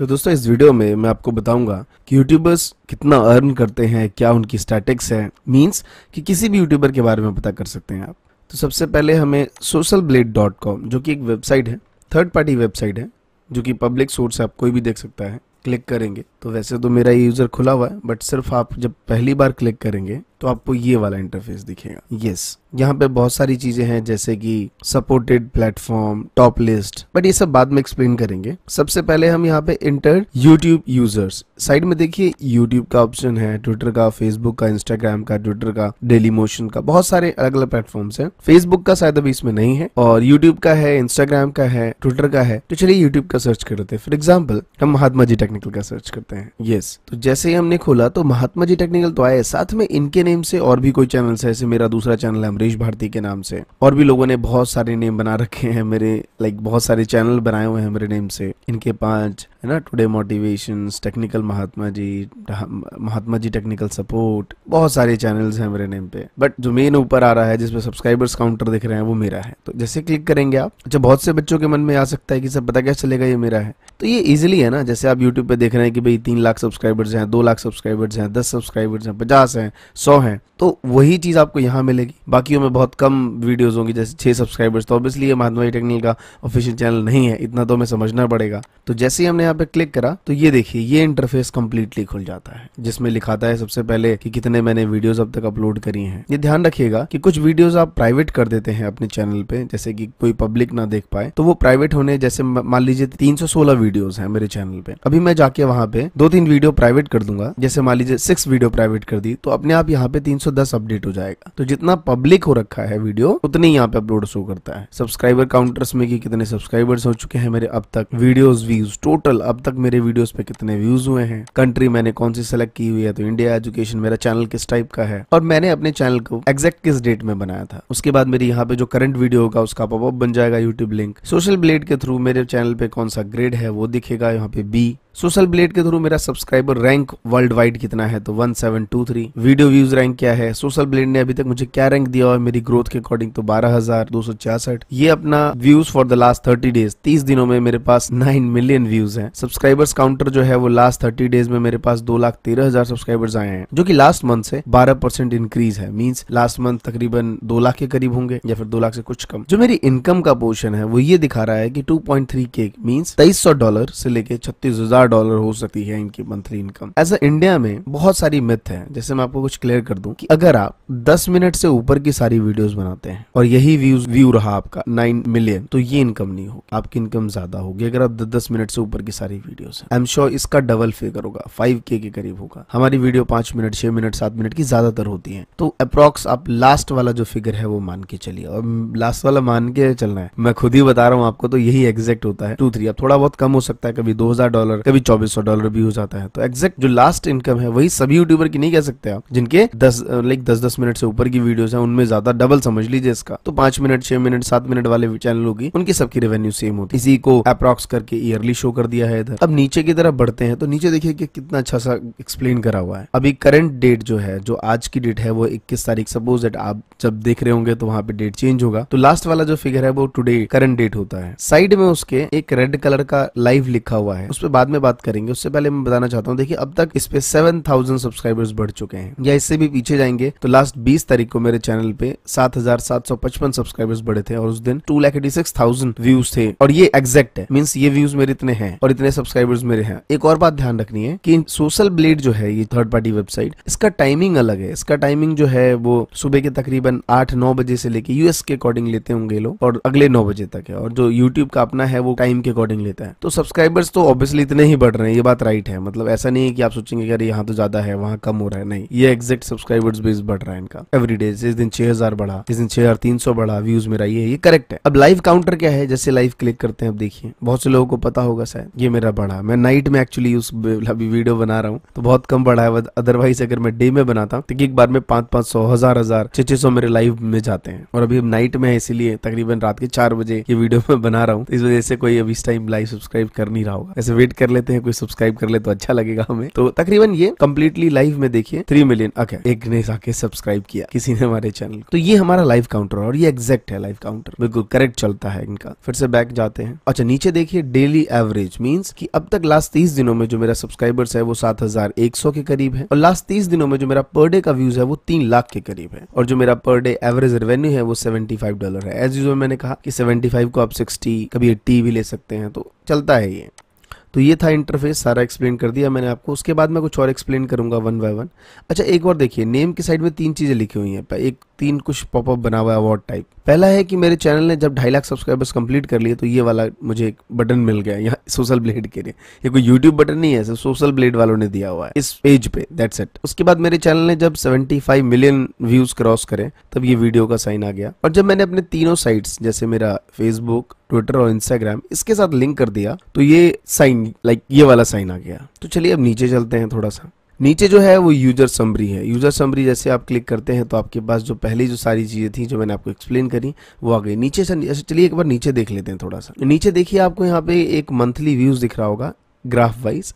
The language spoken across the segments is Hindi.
तो दोस्तों इस वीडियो में मैं आपको बताऊंगा कि यूट्यूबर्स कितना अर्न करते हैं क्या उनकी स्टैटिक्स है मींस कि किसी भी यूट्यूबर के बारे में पता कर सकते हैं आप तो सबसे पहले हमें सोशल ब्लेड डॉट कॉम जो कि एक वेबसाइट है थर्ड पार्टी वेबसाइट है जो कि पब्लिक सोर्स है आप कोई भी देख सकता है क्लिक करेंगे तो वैसे तो मेरा ये यूज़र खुला हुआ है बट सिर्फ आप जब पहली बार क्लिक करेंगे तो आपको ये वाला इंटरफेस दिखेगा यस yes, यहाँ पे बहुत सारी चीजें हैं जैसे कि supported platform top list but ये सब बाद में एक्सप्लेन करेंगे सबसे पहले हम यहाँ पे इंटर यूट्यूब यूजर्स साइड में देखिए यूट्यूब का ऑप्शन है ट्विटर का फेसबुक का इंस्टाग्राम का ट्विटर का डेली मोशन का बहुत सारे अलग अलग प्लेटफॉर्म्स हैं फेसबुक का शायद अभी इसमें नहीं है और यूट्यूब का है इंस्टाग्राम का है ट्विटर का है तो चलिए यूट्यूब का सर्च कर लेते हैं फॉर एग्जाम्पल हम महात्मा जी टेक्निकल का सर्च करते हैं यस तो जैसे ही हमने खोला तो महात्मा जी टेक्निकल तो आए साथ में इनके नेम से और भी कोई चैनल्स है ऐसे मेरा दूसरा चैनल है अमरीश भारती के नाम से और भी लोगों ने बहुत सारे नेम बना रखे हैं मेरे लाइक बहुत सारे चैनल बनाए हुए हैं मेरे नेम से इनके पांच है ना today motivation technical Mahatma ji Mahatma ji technical support बहुत सारे चैनल्स हैं मेरे नेम पे बट जो मेन ऊपर आ रहा है जिसमें सब्सक्राइबर्स काउंटर दिख रहे हैं वो मेरा है तो जैसे क्लिक करेंगे आप अच्छा बहुत से बच्चों के मन में आ सकता है कि सर पता कैसे चलेगा ये मेरा है तो ये इजिली है ना जैसे आप यूट्यूब पे देख रहे हैं कि भाई तीन लाख सब्सक्राइबर्स हैं दो लाख सब्सक्राइबर्स हैं दस सब्सक्राइबर्स हैं पचास हैं सौ नौ हैं तो वही चीज़ आपको यहाँ मिलेगी बाकी में बहुत कम वीडियोस होंगी जैसे छह सब्सक्राइबर्स तो ऑब्वियसली ये महात्मा टेक्निकल का ऑफिशियल चैनल नहीं है इतना तो हमें समझना पड़ेगा तो जैसे ही हमने यहाँ पे क्लिक करा तो ये देखिए ये इंटरफेस कम्प्लीटली खुल जाता है जिसमें लिखाता है सबसे पहले कि कितने मैंने वीडियोज अब तक अपलोड करी है ये ध्यान रखिएगा कि कुछ वीडियोज आप प्राइवेट कर देते हैं अपने चैनल पे जैसे कि कोई पब्लिक ना देख पाए तो वो प्राइवेट होने जैसे मान लीजिए तीन वीडियोस हैं मेरे चैनल पे अभी मैं जाके वहाँ पे दो तीन वीडियो प्राइवेट कर दूंगा जैसे मान लीजिए सिक्स वीडियो प्राइवेट कर दी तो अपने आप यहाँ यहाँ पे 310 अपडेट हो जाएगा तो जितना पब्लिक हो रखा है वीडियो उतनी यहाँ पे अपलोड शो करता है सब्सक्राइबर काउंटर्स में कि कितने सब्सक्राइबर्स हो चुके हैं मेरे अब तक वीडियोस व्यूज टोटल अब तक मेरे वीडियोस पे कितने व्यूज हुए हैं कंट्री मैंने कौन सी सेलेक्ट की हुई है तो इंडिया एजुकेशन मेरा चैनल किस टाइप का है और मैंने अपने चैनल को एग्जैक्ट किस डेट में बनाया था उसके बाद मेरी यहाँ पे जो करंट वीडियो होगा उसका पॉपअप बन जाएगा यूट्यूब लिंक सोशल ब्लेड के थ्रू मेरे चैनल पे कौन सा ग्रेड है वो दिखेगा यहाँ पे बी सोशल ब्लेड के थ्रू मेरा सब्सक्राइबर रैंक वर्ल्ड वाइड कितना है तो 1723 वीडियो व्यूज रैंक क्या है सोशल ब्लेड ने अभी तक मुझे क्या रैंक दिया और मेरी ग्रोथ के अकॉर्डिंग तो बारह ये अपना views for the last thirty days 30 दिनों में मेरे पास 9 मिलियन व्यूज हैं सब्सक्राइबर्स काउंटर जो है वो लास्ट थर्टी डेज में मेरे पास दो लाख तेरह हजार सब्सक्राइबर्स आए हैं जो की लास्ट मंथ से बारह परसेंट इंक्रीज है मीन्स लास्ट मंथ तकरीबन दो लाख के करीब होंगे या फिर दो लाख से कुछ कम जो मेरी इनकम का पोर्शन है वो ये दिखा रहा है की two point three K means तेईस डॉलर से लेके छत्तीस हजार हजार डॉलर हो सकती है इनकी मंथली इनकम एज इंडिया में बहुत सारी मिथ है जैसे मैं आपको कुछ क्लियर कर दूं कि अगर आप 10 मिनट से ऊपर की सारी वीडियोस बनाते हैं और यही व्यूज व्यू रहा आपका 9 मिलियन तो ये इनकम नहीं होगी आपकी इनकम ज्यादा होगी अगर आप 10 मिनट से ऊपर की सारी वीडियोस हैं आई एम श्योर इसका डबल फिगर होगा फाइव के करीब होगा हमारी वीडियो पांच मिनट छह मिनट सात मिनट की ज्यादातर होती है तो अप्रोक्स आप लास्ट वाला जो फिगर है वो मान के चलिए और लास्ट वाला मान के चलना है मैं खुद ही बता रहा हूँ आपको तो यही एग्जैक्ट होता है टू थ्री अब थोड़ा बहुत कम हो सकता है कभी दो डॉलर कभी चौबीस डॉलर भी हो जाता है तो एग्जैक्ट जो लास्ट इनकम है वही सभी यूट्यूबर की नहीं कह सकते आप जिनके दस लाइक दस दस मिनट से ऊपर की वीडियो है उनमें ज्यादा डबल समझ लीजिए इसका तो पांच मिनट छह मिनट सात मिनट वाले चैनल होगी उनकी सबकी रेवेन्यू सेम होती इसी को अप्रोक्स करके ईयरली शो कर दिया है इधर अब नीचे की तरफ बढ़ते हैं तो नीचे देखिए कि कितना अच्छा सा एक्सप्लेन करा हुआ है अभी करंट डेट जो है जो आज की डेट है वो 21 तारीख सपोज दैट आप जब देख रहे होंगे तो वहाँ पे डेट चेंज होगा तो लास्ट वाला जो फिगर है वो टुडे करंट डेट होता है साइड में उसके एक रेड कलर का लाइव लिखा हुआ है उस पर बाद में में बात करेंगे उससे पहले मैं बताना चाहता हूँ देखिए अब तक इस पे सेवन थाउजेंड सब्सक्राइबर्स बढ़ चुके हैं या इससे भी पीछे जाएंगे तो लास्ट बीस तारीख को मेरे चैनल पे सात हजार सात सौ पचपन सब्सक्राइबर्स बढ़े थे और उस दिन two lakh eighty six thousand views थे और ये एग्जैक्ट है मीन्स ये व्यूज मेरे इतने हैं और इतने सब्सक्राइबर्स मेरे हैं एक और बात ध्यान रखनी है की सोशल ब्लेड जो है ये थर्ड पार्टी वेबसाइट इसका टाइमिंग अलग है इसका टाइमिंग जो है वो सुबह के तकरीबन आठ नौ बजे से लेके यूएस के अकॉर्डिंग लेते होंगे लोग और अगले नौ बजे तक है और जो यूट्यूब का अपना है वो टाइम के अकॉर्डिंग लेता है तो सब्सक्राइबर्स तो ऑब्वियसली इतने ही बढ़ रहे हैं ये बात राइट है मतलब ऐसा नहीं है कि आप सोचेंगे यार यहाँ तो ज्यादा है वहाँ कम हो रहा है नहीं ये एग्जैक्ट सब्सक्राइबर्स बेस बढ़ रहा है इनका एवरी डे इस दिन छह हजार बढ़ा इस दिन छह हजार तीन सौ बढ़ा व्यूज मेरा ये ये करेक्ट है अब लाइव काउंटर क्या है जैसे लाइव क्लिक करते हैं अब देखिए बहुत से लोगों को पता होगा सर ये मेरा बढ़ा मैं नाइट में एक्चुअली उस अभी वीडियो बना रहा हूँ तो बहुत कम बढ़ा है अदरवाइज अगर मैं डे में बनाता तो एक बार में पांच पांच सौ हजार हजार छह छह सौ मेरे लाइव में जाते हैं और अभी नाइट में है इसीलिए तकरीबन रात के चार बजे ये वीडियो मैं बना रहा हूँ इस वजह से कोई अभी इस टाइम लाइव सब्सक्राइब कर नहीं रहा होगा ऐसे वेट कर ले लेते हैं कोई सब्सक्राइब कर ले तो अच्छा लगेगा हमें तो तकरीबन ये कम्प्लीटली लाइव में देखिए थ्री मिलियन ओके एक ने आके सब्सक्राइब किया किसी ने हमारे चैनल तो ये हमारा लाइव काउंटर और ये एग्जैक्ट है लाइव काउंटर बिल्कुल करेक्ट चलता है इनका फिर से बैक जाते हैं अच्छा नीचे देखिए डेली एवरेज मीन्स की अब तक लास्ट तीस दिनों में जो मेरा सब्सक्राइबर्स है वो सात के करीब है और लास्ट तीस दिनों में जो मेरा पर डे का व्यूज है वो तीन लाख के करीब है और जो मेरा पर डे एवरेज रेवेन्यू है वो सेवेंटी फाइव डॉलर है एज यूज मैंने कहा कि सेवेंटी फाइव को आप सिक्सटी कभी एट्टी भी ले सकते हैं तो चलता है ये तो ये था इंटरफेस सारा एक्सप्लेन कर दिया मैंने आपको उसके बाद मैं कुछ और एक्सप्लेन करूंगा वन बाय वन अच्छा एक बार देखिए नेम की साइड में तीन चीज़ें लिखी हुई हैं एक तीन कुछ पॉपअप बना हुआ है अवार्ड टाइप पहला है कि मेरे चैनल ने जब ढाई लाख सब्सक्राइबर्स कंप्लीट कर लिए तो ये वाला मुझे एक बटन मिल गया यहाँ सोशल ब्लेड के लिए ये कोई यूट्यूब बटन नहीं है सोशल ब्लेड वालों ने दिया हुआ है इस पेज पे दैट्स इट उसके बाद मेरे चैनल ने जब 75 मिलियन व्यूज क्रॉस करें तब ये वीडियो का साइन आ गया और जब मैंने अपने तीनों साइट्स जैसे मेरा फेसबुक ट्विटर और इंस्टाग्राम इसके साथ लिंक कर दिया तो ये साइन लाइक ये वाला साइन आ गया तो चलिए अब नीचे चलते हैं थोड़ा सा नीचे जो है वो यूजर समरी है यूजर समरी जैसे आप क्लिक करते हैं तो आपके पास जो पहली जो सारी चीजें थी जो मैंने आपको एक्सप्लेन करी वो आ गई नीचे से अच्छा चलिए एक बार नीचे देख लेते हैं थोड़ा सा नीचे देखिए आपको यहाँ पे एक मंथली व्यूज दिख रहा होगा ग्राफ वाइज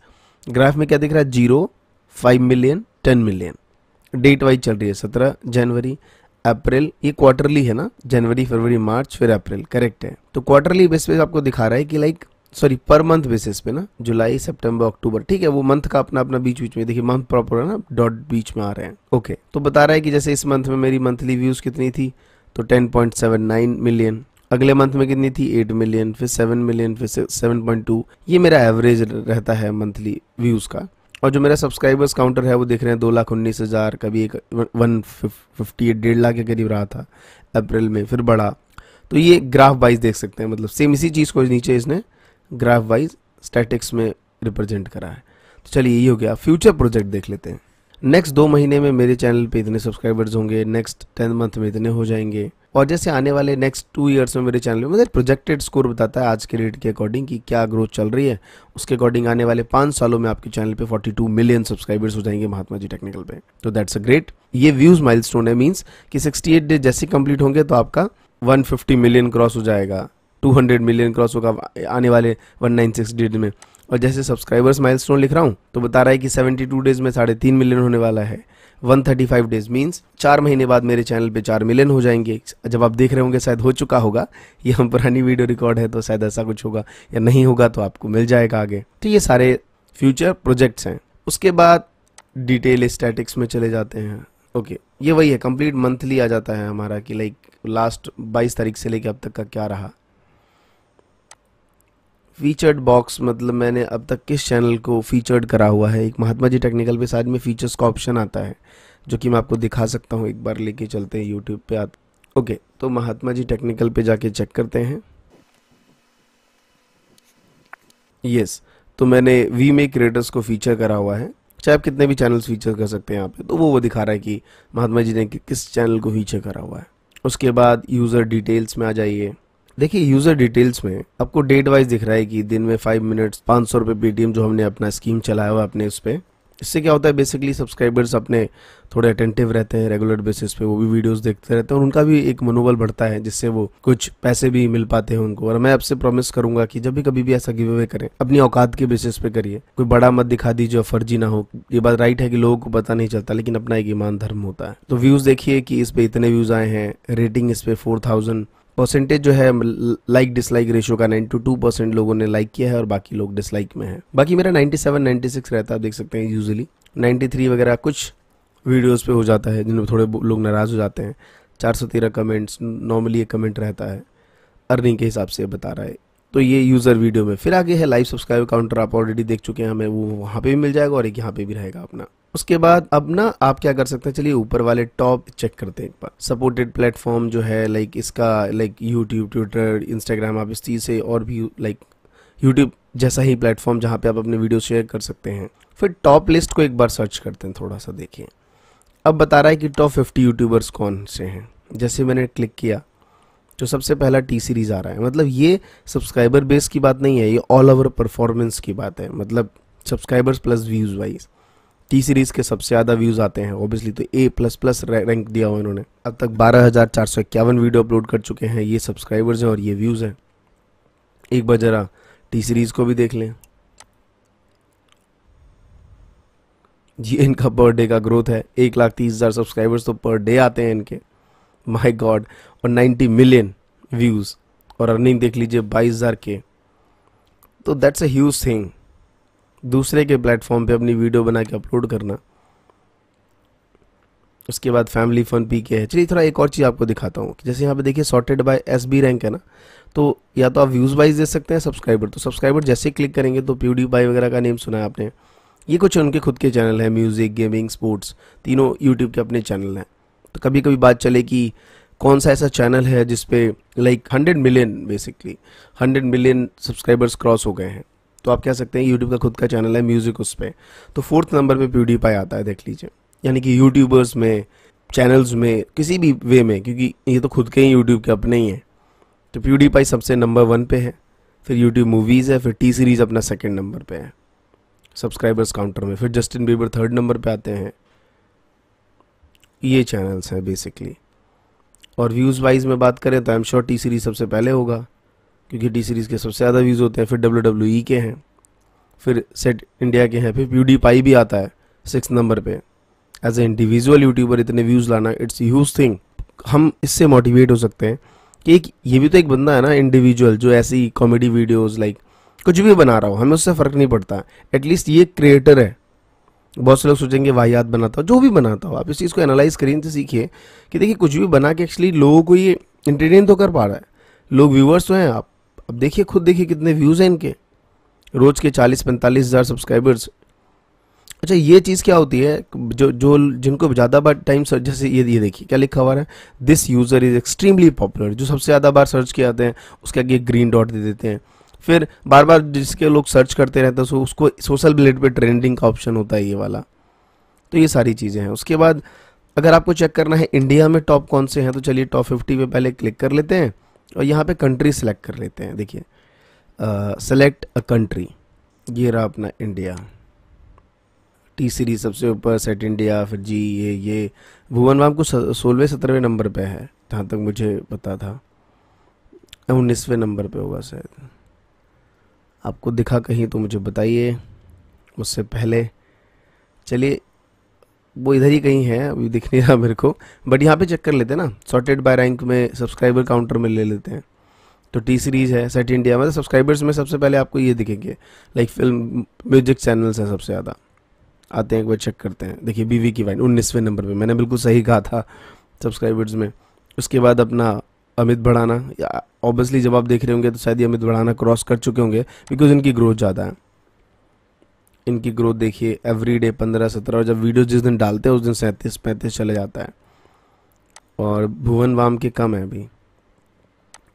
ग्राफ में क्या दिख रहा है zero five million ten million date wise चल रही है सत्रह जनवरी अप्रैल ये क्वार्टरली है ना जनवरी फरवरी मार्च फिर अप्रैल करेक्ट है तो क्वार्टरली बेस पे आपको दिखा रहा है कि लाइक सॉरी पर मंथ बेसिस पे ना जुलाई सितंबर अक्टूबर ठीक है वो मंथ का अपना अपना बीच बीच में देखिए मंथ प्रॉपर है ना डॉट बीच में आ रहे हैं ओके okay, तो बता रहा है कि जैसे इस मंथ में मेरी मंथली व्यूज़ कितनी थी तो 10.79 मिलियन अगले मंथ में कितनी थी 8 मिलियन फिर 7 मिलियन फिर 7.2 ये मेरा एवरेज रहता है मंथली व्यूज़ का और जो मेरा सब्सक्राइबर्स काउंटर है वो देख रहे हैं दो लाख उन्नीस हज़ार कभी एक वन फिफ्टी एट डेढ़ लाख के करीब रहा था अप्रैल में फिर बढ़ा तो ये ग्राफ वाइज देख सकते हैं मतलब सेम इसी चीज़ को नीचे इसने ग्राफ वाइज स्टैटिक्स में रिप्रेजेंट करा है तो चलिए यही हो गया फ्यूचर प्रोजेक्ट देख लेते हैं नेक्स्ट दो महीने में मेरे चैनल पे इतने सब्सक्राइबर्स होंगे नेक्स्ट टेंथ मंथ में इतने हो जाएंगे और जैसे आने वाले नेक्स्ट टू ईयर्स में मेरे चैनल में मतलब प्रोजेक्टेड स्कोर बताता है आज के रेट के अकॉर्डिंग कि क्या ग्रोथ चल रही है उसके अकॉर्डिंग आने वाले पाँच सालों में आपके चैनल पे 42 मिलियन सब्सक्राइबर्स हो जाएंगे महात्मा जी टेक्निकल पे तो दैट्स अ ग्रेट ये व्यूज़ माइल है मीन्स कि एट डे जैसे कंप्लीट होंगे तो आपका वन मिलियन क्रॉस हो जाएगा टू मिलियन क्रॉस होगा आने वाले वन डेज में और जैसे सब्सक्राइबर्स माइल लिख रहा हूँ तो बता रहा है कि सेवेंटी डेज में साढ़े तीन मिलियन होने वाला है 135 डेज मीन्स चार महीने बाद मेरे चैनल पे चार मिलियन हो जाएंगे जब आप देख रहे होंगे शायद हो चुका होगा ये हम पुरानी वीडियो रिकॉर्ड है तो शायद ऐसा कुछ होगा या नहीं होगा तो आपको मिल जाएगा आगे तो ये सारे फ्यूचर प्रोजेक्ट्स हैं उसके बाद डिटेल स्टैटिक्स में चले जाते हैं ओके ये वही है कंप्लीट मंथली आ जाता है हमारा कि लाइक लास्ट 22 तारीख से लेके अब तक का क्या रहा फीचर्ड बॉक्स मतलब मैंने अब तक किस चैनल को फीचर्ड करा हुआ है एक महात्मा जी टेक्निकल पे साइड में फीचर्स का ऑप्शन आता है जो कि मैं आपको दिखा सकता हूँ एक बार लेके चलते हैं यूट्यूब पे आप ओके तो महात्मा जी टेक्निकल पे जाके चेक करते हैं यस तो मैंने वी मे क्रिएटर्स को फीचर करा हुआ है चाहे आप कितने भी चैनल्स फीचर कर सकते हैं यहाँ पे तो वो वो दिखा रहा है कि महात्मा जी ने किस चैनल को फीचर करा हुआ है उसके बाद यूज़र डिटेल्स में आ जाइए देखिए यूजर डिटेल्स में आपको डेट वाइज दिख रहा है कि दिन में फाइव मिनट्स पाँच सौ रुपये पेटीएम जो हमने अपना स्कीम चलाया हुआ अपने उस पर इससे क्या होता है बेसिकली सब्सक्राइबर्स अपने थोड़े अटेंटिव रहते हैं रेगुलर बेसिस पे वो भी वीडियोस देखते रहते हैं और उनका भी एक मनोबल बढ़ता है जिससे वो कुछ पैसे भी मिल पाते हैं उनको और मैं आपसे प्रॉमिस करूंगा कि जब भी कभी भी ऐसा गिव अवे करें अपनी औकात के बेसिस पे करिए कोई बड़ा मत दिखा दीजिए फर्जी ना हो ये बात राइट है कि लोगों को पता नहीं चलता लेकिन अपना एक ईमान धर्म होता है तो व्यूज देखिए कि इस पे इतने व्यूज आए हैं रेटिंग इस पे फोर परसेंटेज जो है लाइक डिसलाइक रेशियो का 92 परसेंट लोगों ने लाइक किया है और बाकी लोग डिसलाइक में है बाकी मेरा 97 96 रहता है आप देख सकते हैं यूजली 93 वगैरह कुछ वीडियोस पे हो जाता है जिनमें थोड़े लोग नाराज़ हो जाते हैं 413 कमेंट्स नॉर्मली ये कमेंट रहता है अर्निंग के हिसाब से बता रहा है तो ये यूज़र वीडियो में फिर आगे है लाइव सब्सक्राइब काउंटर आप ऑलरेडी देख चुके हैं हमें वो वहाँ पे भी मिल जाएगा और एक यहाँ पे भी रहेगा अपना उसके बाद अब ना आप क्या कर सकते हैं चलिए ऊपर वाले टॉप चेक करते हैं एक बार सपोर्टेड प्लेटफॉर्म जो है लाइक इसका लाइक यूट्यूब ट्विटर इंस्टाग्राम आप इस चीज़ से और भी लाइक यूट्यूब जैसा ही प्लेटफॉर्म जहाँ पे आप अपने वीडियो शेयर कर सकते हैं फिर टॉप लिस्ट को एक बार सर्च करते हैं थोड़ा सा देखिए अब बता रहा है कि टॉप फिफ्टी यूट्यूबर्स कौन से हैं जैसे मैंने क्लिक किया जो सबसे पहला टी सीरीज़ आ रहा है मतलब ये सब्सक्राइबर बेस की बात नहीं है ये ऑल ओवर परफॉर्मेंस की बात है मतलब subscribers plus views wise T Series के सबसे ज़्यादा व्यूज़ आते हैं ऑब्वियसली तो ए प्लस प्लस रैंक दिया हुआ इन्होंने अब तक बारह हज़ार चार सौ इक्यावन वीडियो अपलोड कर चुके हैं ये सब्सक्राइबर्स हैं और ये व्यूज़ हैं एक बार ज़रा टी सीरीज़ को भी देख लें ये इनका पर डे का ग्रोथ है एक लाख तीस हज़ार सब्सक्राइबर्स तो पर डे आते हैं इनके माय गॉड और 90 मिलियन व्यूज़ और अर्निंग देख लीजिए बाईस हज़ार के तो दैट्स अ ह्यूज थिंग दूसरे के प्लेटफॉर्म पे अपनी वीडियो बना के अपलोड करना उसके बाद फैमिली फन पी के है चलिए थोड़ा एक और चीज़ आपको दिखाता हूँ जैसे यहाँ पे देखिए sorted by S B rank है ना तो या तो आप व्यूज़ वाइज दे सकते हैं सब्सक्राइबर तो सब्सक्राइबर जैसे क्लिक करेंगे तो प्यूडी बाई वगैरह का नेम सुना है आपने ये कुछ उनके खुद के चैनल हैं म्यूज़िक गेमिंग स्पोर्ट्स तीनों यूट्यूब के अपने चैनल हैं तो कभी कभी बात चले कि कौन सा ऐसा चैनल है जिसपे like hundred million basically hundred million subscribers cross हो गए हैं तो आप कह सकते हैं यूट्यूब का खुद का चैनल है म्यूज़िक उस पर तो फोर्थ नंबर पर प्यूडी पाई आता है देख लीजिए यानी कि यूट्यूबर्स में चैनल्स में किसी भी वे में क्योंकि ये तो खुद के ही यूट्यूब के अपने ही हैं तो प्यूडी पाई सबसे नंबर वन पे है फिर यूट्यूब मूवीज़ है फिर टी सीरीज़ अपना सेकेंड नंबर पर है सब्सक्राइबर्स काउंटर में फिर जस्टिन बीबर थर्ड नंबर पर आते हैं ये चैनल्स हैं बेसिकली और व्यूज़ वाइज में बात करें तो I am sure T Series सबसे पहले होगा क्योंकि टी सीरीज़ के सबसे ज़्यादा व्यूज़ होते हैं फिर डब्ल्यू डब्ल्यू ई के हैं फिर सेट इंडिया के हैं फिर प्यूडी पाई भी आता है सिक्स नंबर पे एज ए इंडिविजुअल यूट्यूबर इतने व्यूज़ लाना इट्स ह्यूज थिंग हम इससे मोटिवेट हो सकते हैं कि एक ये भी तो एक बंदा है ना इंडिविजुअल जो ऐसी कॉमेडी वीडियोज़ लाइक कुछ भी बना रहा हो हमें उससे फ़र्क नहीं पड़ता एटलीस्ट ये क्रिएटर है बहुत से लोग सोचेंगे वाहियात बनाता हो जो भी बनाता हो आप इस चीज़ को एनालाइज करें तो सीखिए कि देखिए कुछ भी बना के एक्चुअली लोगों को ये इंटरटेन तो कर पा रहा है लोग व्यूअर्स तो हैं आप अब देखिए खुद देखिए कितने व्यूज़ हैं इनके रोज़ के चालीस पैंतालीस हज़ार सब्सक्राइबर्स अच्छा ये चीज़ क्या होती है जो जो जिनको ज़्यादा बार टाइम सर्च जैसे ये ये देखिए क्या लिखा हुआ है this user is extremely popular जो सबसे ज़्यादा बार सर्च किए जाते हैं उसके आगे ग्रीन डॉट दे देते हैं फिर बार बार जिसके लोग सर्च करते रहते हैं तो उसको सोशल ब्लेड पे ट्रेंडिंग का ऑप्शन होता है ये वाला तो ये सारी चीज़ें हैं उसके बाद अगर आपको चेक करना है इंडिया में टॉप कौन से हैं तो चलिए टॉप फिफ्टी पे पहले क्लिक कर लेते हैं और यहाँ पे कंट्री सेलेक्ट कर लेते हैं देखिए सेलेक्ट अ कंट्री ये रहा अपना इंडिया टी सीरीज सबसे ऊपर सेट इंडिया फिर जी ये ये भुवन वाम को सोलहवें सत्रहवें नंबर पे है जहाँ तक मुझे पता था उन्नीसवें नंबर पे होगा शायद आपको दिखा कहीं तो मुझे बताइए उससे पहले चलिए वो इधर ही कहीं है अभी दिख नहीं रहा मेरे को बट यहाँ पे चेक कर लेते हैं ना सॉर्टेड बाय रैंक में सब्सक्राइबर काउंटर में ले लेते हैं तो टी सीरीज़ है सेट इंडिया मतलब सब्सक्राइबर्स में सबसे पहले आपको ये दिखेंगे लाइक फिल्म म्यूजिक चैनल्स हैं सबसे ज़्यादा आते हैं एक बार चेक करते हैं देखिए बीवी की वाइन उन्नीसवें नंबर पर मैंने बिल्कुल सही कहा था सब्सक्राइबर्स में उसके बाद अपना अमित बढ़ाना ऑब्वियसली जब आप देख रहे होंगे तो शायद ये अमित बढ़ाना क्रॉस कर चुके होंगे बिकॉज इनकी ग्रोथ ज़्यादा है इनकी ग्रोथ देखिए एवरी डे पंद्रह सत्रह और जब वीडियो जिस दिन डालते हैं उस दिन सैंतीस पैंतीस चले जाता है और भुवन वाम के कम है अभी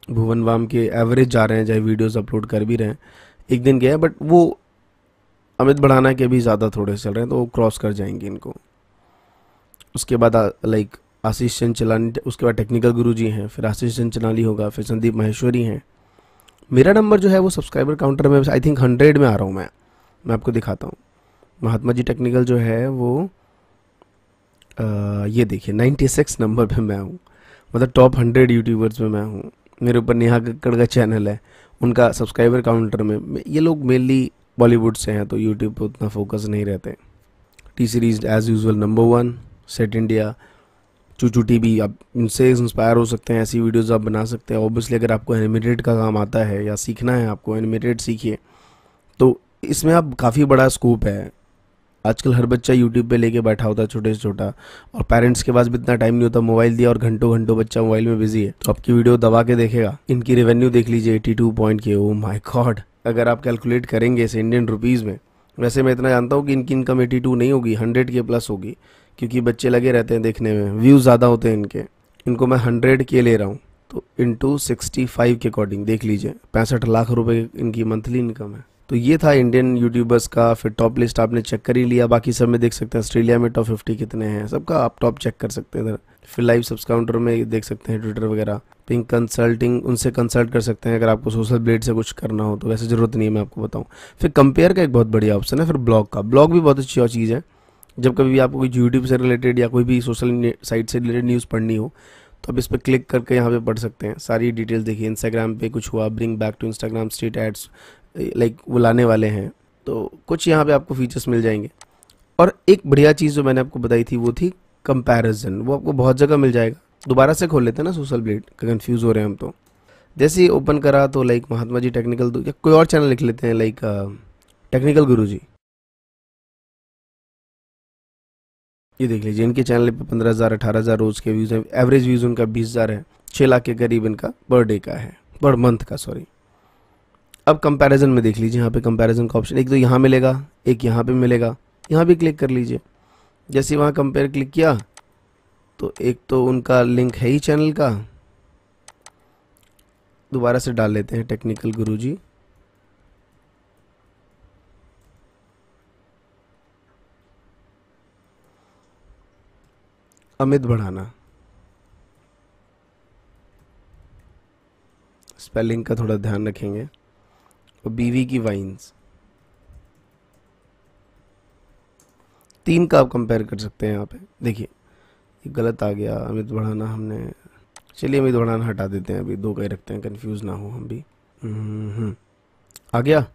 भुवन वाम के एवरेज जा रहे हैं चाहे वीडियोज अपलोड कर भी रहे हैं एक दिन गया बट वो अमित बढ़ाना के भी ज़्यादा थोड़े चल रहे हैं तो वो क्रॉस कर जाएंगे इनको उसके बाद लाइक आशीष चंद चलानी उसके बाद टेक्निकल गुरु जी हैं फिर आशीष चंद चलानी होगा फिर संदीप महेश्वरी हैं मेरा नंबर जो है वो सब्सक्राइबर काउंटर में आई थिंक हंड्रेड में आ रहा हूँ मैं मैं आपको दिखाता हूँ महात्मा जी टेक्निकल जो है वो आ, ये देखिए नाइन्टी सिक्स नंबर पे मैं हूँ मतलब टॉप हंड्रेड यूट्यूबर्स में मैं हूँ मेरे ऊपर नेहा कक्कड़ का चैनल है उनका सब्सक्राइबर काउंटर में ये लोग मेनली बॉलीवुड से हैं तो यूट्यूब पर उतना फोकस नहीं रहते T Series as usual number one Set India ChuChu TV आप उनसे इंस्पायर हो सकते हैं ऐसी वीडियोस आप बना सकते हैं ऑब्वियसली अगर आपको एनिमेटेड का काम आता है या सीखना है आपको एनिमेटेड सीखिए तो इसमें आप काफ़ी बड़ा स्कोप है आजकल हर बच्चा यूट्यूब पे लेके बैठा होता है छोटे से छोटा और पेरेंट्स के पास भी इतना टाइम नहीं होता मोबाइल दिया और घंटों घंटों बच्चा मोबाइल में बिजी है तो आपकी वीडियो दबा के देखेगा इनकी रेवेन्यू देख लीजिए एटी टू पॉइंट के ओ माई गॉड अगर आप कैलकुलेट करेंगे इसे इंडियन रुपीज़ में वैसे मैं इतना जानता हूँ कि इनकी इनकम एटी टू नहीं होगी हंड्रेड के प्लस होगी क्योंकि बच्चे लगे रहते हैं देखने में व्यू ज़्यादा होते हैं इनके इनको मैं हंड्रेड के ले रहा हूँ तो टू सिक्सटी फाइव के अकॉर्डिंग देख लीजिए पैंसठ लाख रुपए इनकी मंथली इनकम है तो ये था इंडियन यूट्यूबर्स का फिर टॉप लिस्ट आपने चेक कर ही लिया बाकी सब में देख सकते हैं ऑस्ट्रेलिया में टॉप फिफ्टी कितने हैं सबका आप टॉप चेक कर सकते हैं इधर फिर लाइव सब्सक्राउंडर में देख सकते हैं ट्विटर वगैरह पिंक कंसल्टिंग उनसे कंसल्ट कर सकते हैं अगर आपको सोशल ब्लेड से कुछ करना हो तो वैसे ज़रूरत नहीं है मैं आपको बताऊँ फिर कंपेयर का एक बहुत बढ़िया ऑप्शन है फिर ब्लॉग का ब्लॉग भी बहुत अच्छी और चीज़ है जब कभी भी आपको कोई यूट्यूब से रिलेटेड या कोई भी सोशल साइट से रिलेटेड न्यूज़ पढ़नी हो तो आप इस पर क्लिक करके यहाँ पे पढ़ सकते हैं सारी डिटेल्स देखिए इंस्टाग्राम पे कुछ हुआ bring back to Instagram street ads like वो लाने वाले हैं तो कुछ यहाँ पे आपको फीचर्स मिल जाएंगे और एक बढ़िया चीज़ जो मैंने आपको बताई थी वो थी कंपेरिजन वो आपको बहुत जगह मिल जाएगा दोबारा से खोल लेते हैं ना सोशल ब्लेड कन्फ्यूज़ हो रहे हैं हम तो जैसे ही ओपन करा तो लाइक महात्मा जी टेक्निकल या कोई और चैनल लिख लेते हैं लाइक टेक्निकल गुरु जी ये देख लीजिए इनके चैनल पे पंद्रह हज़ार अठारह हज़ार रोज़ के व्यूज़ हैं एवरेज व्यूज़ उनका बीस हज़ार है छह लाख के करीब इनका पर डे का है पर मंथ का सॉरी अब कंपैरिजन में देख लीजिए यहाँ पे कंपैरिजन का ऑप्शन एक तो यहाँ मिलेगा एक यहाँ पे मिलेगा यहाँ भी क्लिक कर लीजिए जैसे वहाँ कंपेयर क्लिक किया तो एक तो उनका लिंक है ही चैनल का दोबारा से डाल लेते हैं टेक्निकल गुरु जी अमित बढ़ाना स्पेलिंग का थोड़ा ध्यान रखेंगे और बीवी की वाइन्स तीन का आप कंपेयर कर सकते हैं यहाँ पे देखिए ये गलत आ गया अमित बढ़ाना हमने चलिए अमित बढ़ाना हटा देते हैं अभी दो का ही रखते हैं कंफ्यूज ना हो हम भी आ गया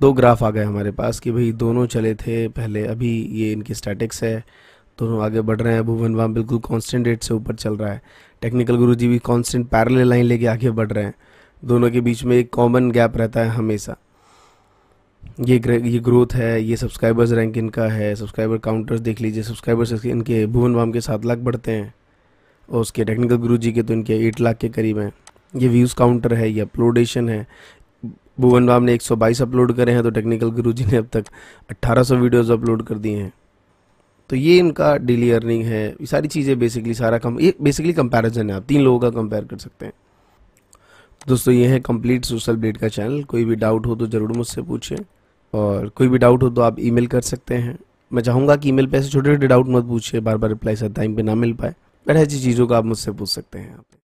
दो ग्राफ आ गए हमारे पास कि भाई दोनों चले थे पहले अभी ये इनकी स्टैटिक्स है दोनों आगे बढ़ रहे हैं भुवन वाम बिल्कुल कांस्टेंट रेट से ऊपर चल रहा है टेक्निकल गुरु जी भी कांस्टेंट पैरेलल लाइन लेके आगे बढ़ रहे हैं दोनों के बीच में एक कॉमन गैप रहता है हमेशा ये ये ग्रोथ है ये सब्सक्राइबर्स रैंक इनका है सब्सक्राइबर काउंटर्स देख लीजिए सब्सक्राइबर्स इनके भुवन वाम के सात लाख बढ़ते हैं और उसके टेक्निकल गुरु जी के तो इनके एट लाख के करीब हैं ये व्यूज़ काउंटर है ये अपलोडेशन है भुवन वाम ने 122 अपलोड करे हैं तो टेक्निकल गुरुजी ने अब तक 1800 वीडियोस अपलोड कर दिए हैं तो ये इनका डेली अर्निंग है ये सारी चीज़ें बेसिकली सारा कम ये बेसिकली कंपैरिजन है आप तीन लोगों का कंपेयर कर सकते हैं दोस्तों ये है कंप्लीट सोशल ब्लेड का चैनल कोई भी डाउट हो तो ज़रूर मुझसे पूछें और कोई भी डाउट हो तो आप ईमेल कर सकते हैं मैं चाहूँगा कि ईमेल पे ऐसे छोटे छोटे डाउट मत पूछिए बार बार रिप्लाई सर टाइम पर ना मिल पाए पर ऐसी चीज़ों का आप मुझसे पूछ सकते हैं